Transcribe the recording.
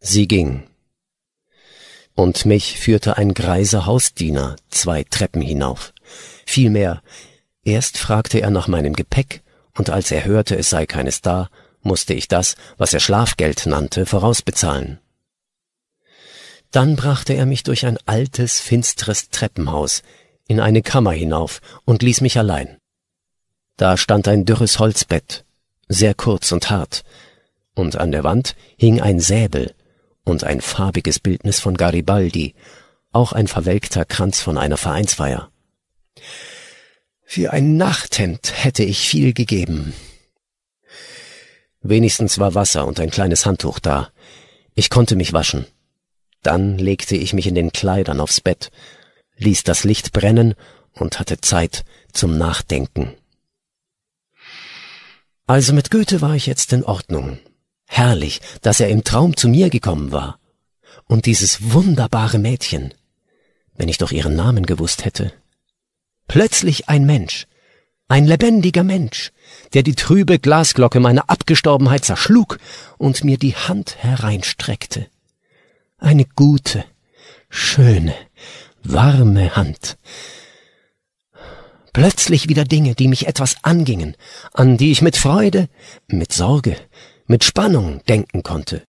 Sie ging. Und mich führte ein greiser Hausdiener zwei Treppen hinauf. Vielmehr, erst fragte er nach meinem Gepäck, und als er hörte, es sei keines da, musste ich das, was er Schlafgeld nannte, vorausbezahlen. Dann brachte er mich durch ein altes, finsteres Treppenhaus in eine Kammer hinauf und ließ mich allein. Da stand ein dürres Holzbett, sehr kurz und hart, und an der Wand hing ein Säbel, und ein farbiges Bildnis von Garibaldi, auch ein verwelkter Kranz von einer Vereinsfeier. Für ein Nachthemd hätte ich viel gegeben. Wenigstens war Wasser und ein kleines Handtuch da. Ich konnte mich waschen. Dann legte ich mich in den Kleidern aufs Bett, ließ das Licht brennen und hatte Zeit zum Nachdenken. Also mit Goethe war ich jetzt in Ordnung. Herrlich, dass er im Traum zu mir gekommen war. Und dieses wunderbare Mädchen. Wenn ich doch ihren Namen gewusst hätte. Plötzlich ein Mensch. Ein lebendiger Mensch, der die trübe Glasglocke meiner Abgestorbenheit zerschlug und mir die Hand hereinstreckte. Eine gute, schöne, warme Hand, plötzlich wieder Dinge, die mich etwas angingen, an die ich mit Freude, mit Sorge, mit Spannung denken konnte.